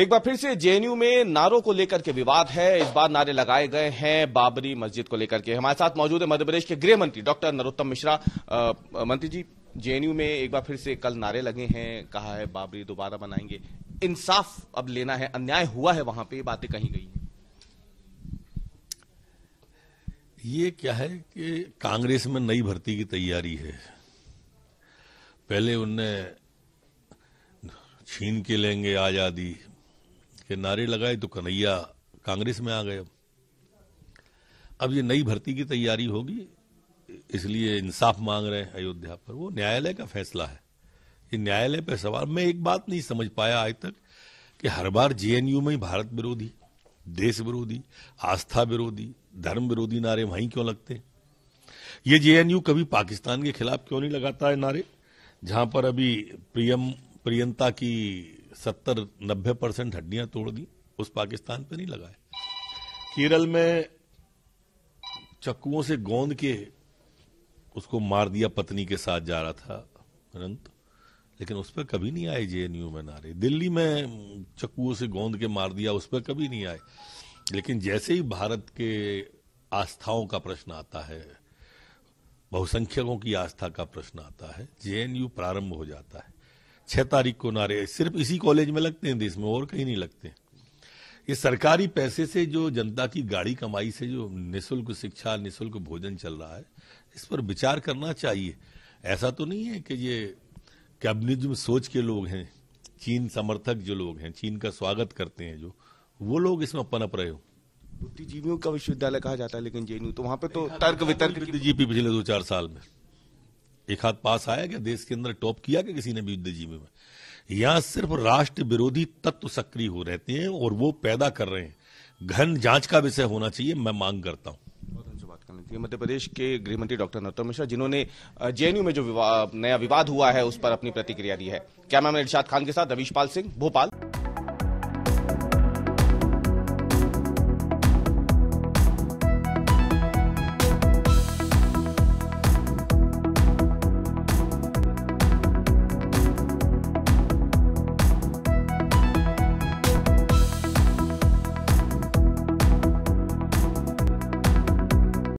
एक बार फिर से जेएनयू में नारों को लेकर के विवाद है इस बार नारे लगाए गए हैं बाबरी मस्जिद को लेकर के हमारे साथ मौजूद है मध्यप्रदेश के गृह मंत्री डॉक्टर नरोत्तम मिश्रा मंत्री जी जेएनयू में एक बार फिर से कल नारे लगे हैं कहा है बाबरी दोबारा बनाएंगे इंसाफ अब लेना है अन्याय हुआ है वहां पर बातें कही गई है ये क्या है कि कांग्रेस में नई भर्ती की तैयारी है पहले उनने छीन के लेंगे आजादी के नारे लगाए तो कन्हैया कांग्रेस में आ गए अब ये नई भर्ती की तैयारी होगी इसलिए इंसाफ मांग रहे हैं अयोध्या पर वो न्यायालय का फैसला है ये न्यायालय पर सवाल मैं एक बात नहीं समझ पाया आज तक कि हर बार जेएनयू में ही भारत विरोधी देश विरोधी आस्था विरोधी धर्म विरोधी नारे वहीं क्यों लगते हैं ये जेएनयू कभी पाकिस्तान के खिलाफ क्यों नहीं लगाता है नारे जहां पर अभी प्रियम प्रियंता की सत्तर नब्बे परसेंट हड्डियां तोड़ दी उस पाकिस्तान पे नहीं लगाए केरल में चक्कुओं से गोंद के उसको मार दिया पत्नी के साथ जा रहा था अनंत लेकिन उस पर कभी नहीं आए जेएनयू में नारे दिल्ली में चक्कुओं से गोंद के मार दिया उस पर कभी नहीं आए लेकिन जैसे ही भारत के आस्थाओं का प्रश्न आता है बहुसंख्यकों की आस्था का प्रश्न आता है जेएनयू प्रारंभ हो जाता है छह तारीख को नारे सिर्फ इसी कॉलेज में लगते हैं देश में और कहीं नहीं लगते ये सरकारी पैसे से जो जनता की गाड़ी कमाई से जो निःशुल्क शिक्षा निःशुल्क भोजन चल रहा है इस पर विचार करना चाहिए ऐसा तो नहीं है कि ये कैबिनिज्म सोच के लोग हैं चीन समर्थक जो लोग हैं चीन का स्वागत करते हैं जो वो लोग इसमें पनप रहे हो बुद्धिजीवियों का विश्वविद्यालय कहा जाता है लेकिन जेएनयू तो वहां पे तो, तो तर्क वितर्क बुद्धिजीवी पिछले दो चार साल में एक हाथ पास आया क्या देश के अंदर टॉप किया कि किसी ने भी बुद्धिजीवी में यहां सिर्फ राष्ट्र विरोधी तत्व सक्रिय हो रहते हैं और वो पैदा कर रहे हैं घन जांच का विषय होना चाहिए मैं मांग करता हूँ मध्य प्रदेश के गृह मंत्री डॉक्टर नरोत्तम मिश्रा जिन्होंने जेएनयू में जो विवा, नया विवाद हुआ है उस पर अपनी प्रतिक्रिया दी है क्या मैम इर्शाद खान के साथ रवीश पाल सिंह भोपाल